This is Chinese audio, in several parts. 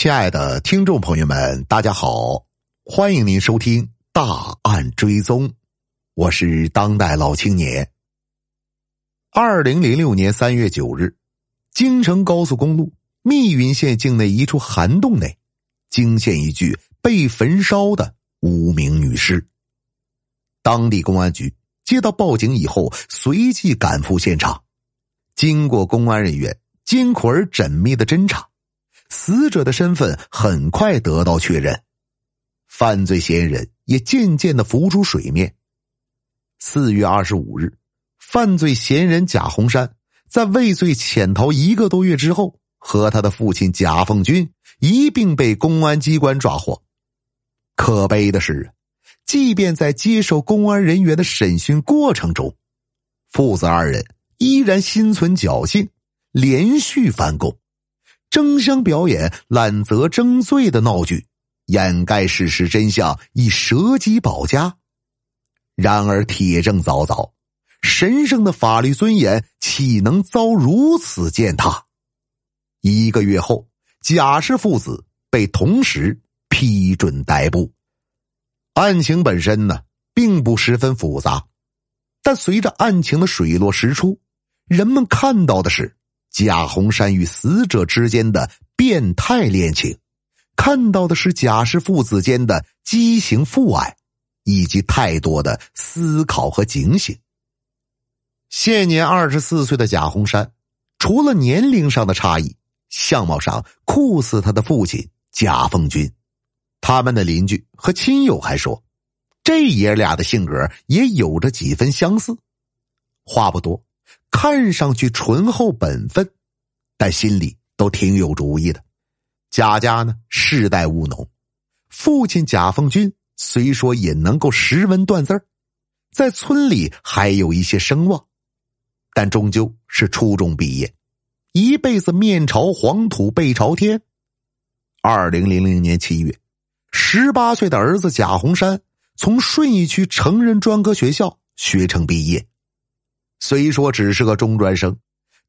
亲爱的听众朋友们，大家好，欢迎您收听《大案追踪》，我是当代老青年。二零零六年三月九日，京城高速公路密云县境内一处涵洞内，惊现一具被焚烧的无名女尸。当地公安局接到报警以后，随即赶赴现场，经过公安人员艰苦而缜密的侦查。死者的身份很快得到确认，犯罪嫌疑人也渐渐的浮出水面。四月二十五日，犯罪嫌疑人贾红山在畏罪潜逃一个多月之后，和他的父亲贾凤军一并被公安机关抓获。可悲的是，即便在接受公安人员的审讯过程中，父子二人依然心存侥幸，连续翻供。争相表演揽责争罪的闹剧，掩盖事实真相，以蛇鸡保家。然而铁证凿凿，神圣的法律尊严岂能遭如此践踏？一个月后，贾氏父子被同时批准逮捕。案情本身呢，并不十分复杂，但随着案情的水落石出，人们看到的是。贾红山与死者之间的变态恋情，看到的是贾氏父子间的畸形父爱，以及太多的思考和警醒。现年二十四岁的贾红山，除了年龄上的差异，相貌上酷似他的父亲贾凤军。他们的邻居和亲友还说，这爷俩的性格也有着几分相似。话不多。看上去醇厚本分，但心里都挺有主意的。贾家呢，世代务农，父亲贾凤军虽说也能够识文断字在村里还有一些声望，但终究是初中毕业，一辈子面朝黄土背朝天。二零零零年七月，十八岁的儿子贾洪山从顺义区成人专科学校学成毕业。虽说只是个中专生，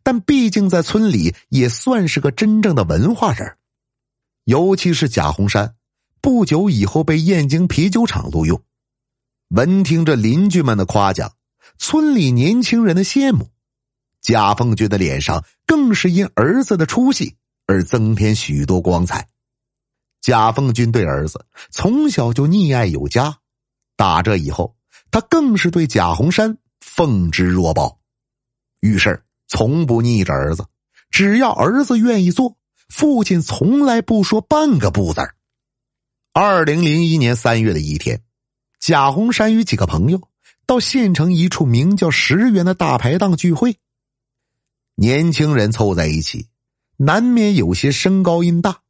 但毕竟在村里也算是个真正的文化人。尤其是贾红山，不久以后被燕京啤酒厂录用。闻听着邻居们的夸奖，村里年轻人的羡慕，贾凤军的脸上更是因儿子的出息而增添许多光彩。贾凤军对儿子从小就溺爱有加，打这以后，他更是对贾红山。奉之若宝，遇事从不逆着儿子，只要儿子愿意做，父亲从来不说半个不字儿。二零零一年三月的一天，贾红山与几个朋友到县城一处名叫“十元”的大排档聚会，年轻人凑在一起，难免有些声高音大，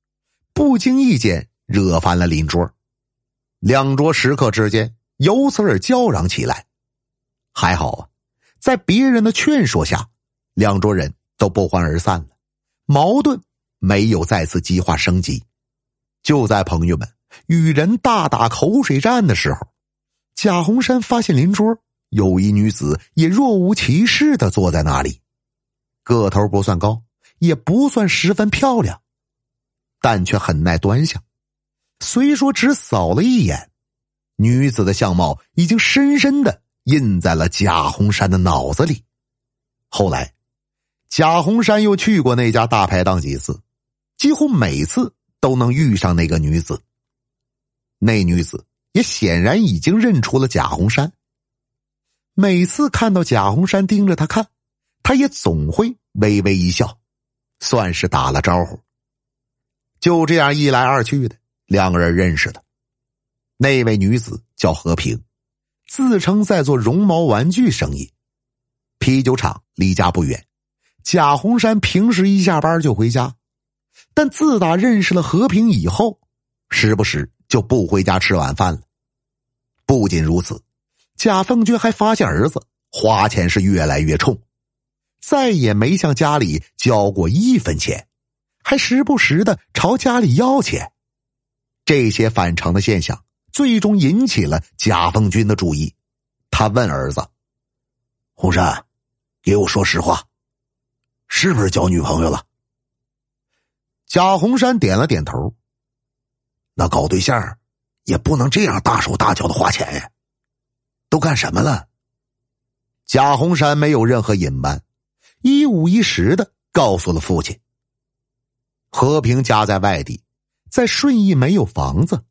不经意间惹翻了邻桌，两桌食客之间由此而叫嚷起来。还好啊，在别人的劝说下，两桌人都不欢而散了，矛盾没有再次激化升级。就在朋友们与人大打口水战的时候，贾红山发现邻桌有一女子也若无其事的坐在那里，个头不算高，也不算十分漂亮，但却很耐端详。虽说只扫了一眼，女子的相貌已经深深的。印在了贾红山的脑子里。后来，贾红山又去过那家大排档几次，几乎每次都能遇上那个女子。那女子也显然已经认出了贾红山。每次看到贾红山盯着他看，他也总会微微一笑，算是打了招呼。就这样一来二去的，两个人认识了。那位女子叫和平。自称在做绒毛玩具生意，啤酒厂离家不远。贾红山平时一下班就回家，但自打认识了和平以后，时不时就不回家吃晚饭了。不仅如此，贾凤娟还发现儿子花钱是越来越冲，再也没向家里交过一分钱，还时不时的朝家里要钱。这些反常的现象。最终引起了贾凤军的注意，他问儿子：“红山，给我说实话，是不是交女朋友了？”贾红山点了点头。那搞对象也不能这样大手大脚的花钱呀，都干什么了？贾红山没有任何隐瞒，一五一十的告诉了父亲。和平家在外地，在顺义没有房子。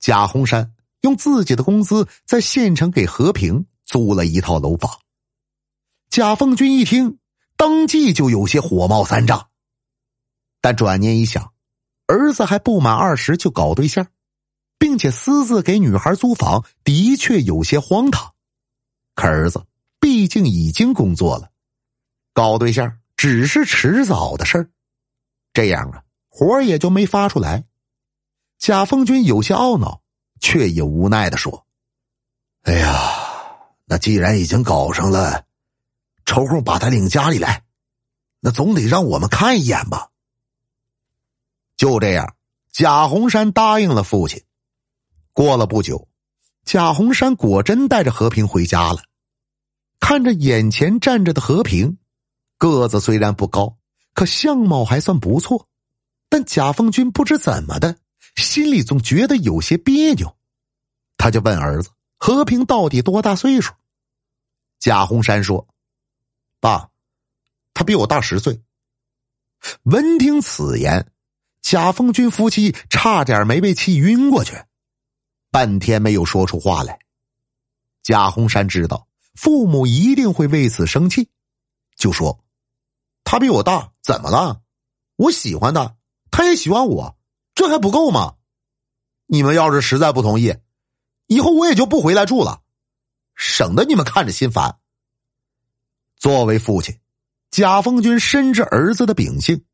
贾红山用自己的工资在县城给和平租了一套楼房。贾凤军一听，当即就有些火冒三丈。但转念一想，儿子还不满二十就搞对象，并且私自给女孩租房，的确有些荒唐。可儿子毕竟已经工作了，搞对象只是迟早的事儿。这样啊，活也就没发出来。贾凤军有些懊恼，却也无奈的说：“哎呀，那既然已经搞上了，抽空把他领家里来，那总得让我们看一眼吧。”就这样，贾红山答应了父亲。过了不久，贾红山果真带着和平回家了。看着眼前站着的和平，个子虽然不高，可相貌还算不错，但贾凤军不知怎么的。心里总觉得有些别扭，他就问儿子：“和平到底多大岁数？”贾红山说：“爸，他比我大十岁。”闻听此言，贾凤军夫妻差点没被气晕过去，半天没有说出话来。贾红山知道父母一定会为此生气，就说：“他比我大，怎么了？我喜欢他，他也喜欢我。”这还不够吗？你们要是实在不同意，以后我也就不回来住了，省得你们看着心烦。作为父亲，贾凤军深知儿子的秉性，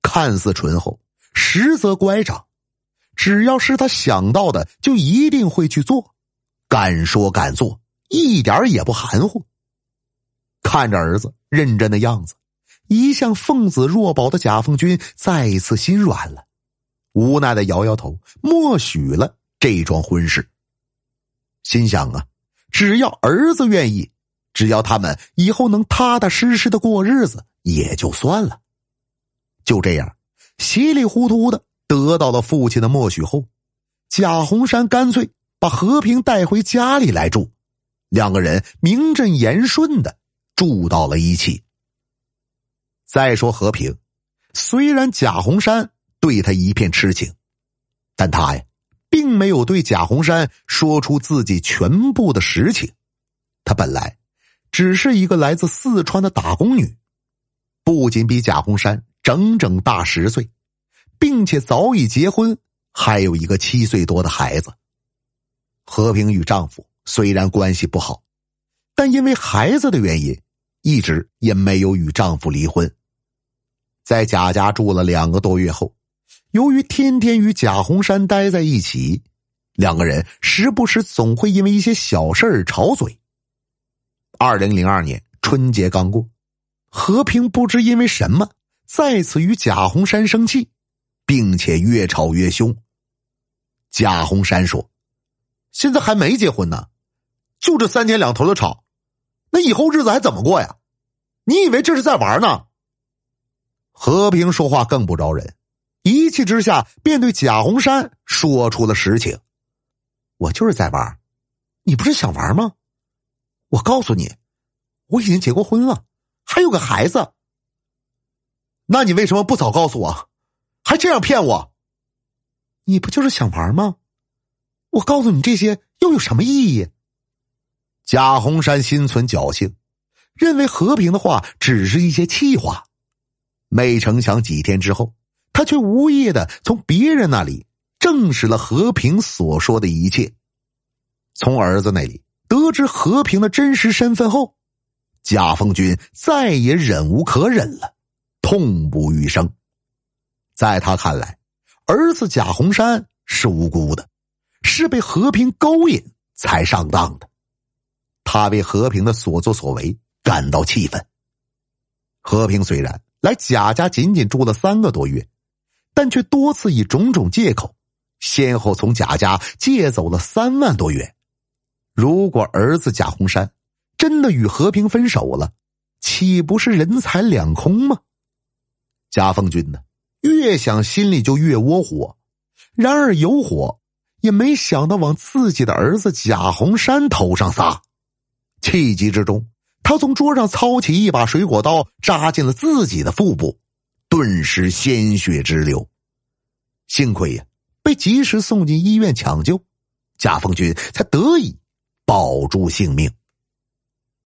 看似醇厚，实则乖张。只要是他想到的，就一定会去做，敢说敢做，一点也不含糊。看着儿子认真的样子，一向奉子若宝的贾凤军再一次心软了。无奈的摇摇头，默许了这桩婚事。心想啊，只要儿子愿意，只要他们以后能踏踏实实的过日子，也就算了。就这样，稀里糊涂的得到了父亲的默许后，贾红山干脆把和平带回家里来住，两个人名正言顺的住到了一起。再说和平，虽然贾红山……对他一片痴情，但他呀，并没有对贾红山说出自己全部的实情。她本来只是一个来自四川的打工女，不仅比贾红山整整大十岁，并且早已结婚，还有一个七岁多的孩子。和平与丈夫虽然关系不好，但因为孩子的原因，一直也没有与丈夫离婚。在贾家住了两个多月后。由于天天与贾红山待在一起，两个人时不时总会因为一些小事儿吵嘴。二零零二年春节刚过，和平不知因为什么再次与贾红山生气，并且越吵越凶。贾红山说：“现在还没结婚呢，就这三天两头的吵，那以后日子还怎么过呀？你以为这是在玩呢？”和平说话更不饶人。一气之下，便对贾红山说出了实情：“我就是在玩，你不是想玩吗？我告诉你，我已经结过婚了，还有个孩子。那你为什么不早告诉我？还这样骗我？你不就是想玩吗？我告诉你这些又有什么意义？”贾红山心存侥幸，认为和平的话只是一些气话，没成想几天之后。他却无意的从别人那里证实了和平所说的一切，从儿子那里得知和平的真实身份后，贾凤军再也忍无可忍了，痛不欲生。在他看来，儿子贾红山是无辜的，是被和平勾引才上当的。他为和平的所作所为感到气愤。和平虽然来贾家仅仅住了三个多月。但却多次以种种借口，先后从贾家借走了三万多元。如果儿子贾红山真的与和平分手了，岂不是人财两空吗？贾凤军呢，越想心里就越窝火。然而有火也没想到往自己的儿子贾红山头上撒。气急之中，他从桌上操起一把水果刀，扎进了自己的腹部。顿时鲜血直流，幸亏呀，被及时送进医院抢救，贾凤军才得以保住性命。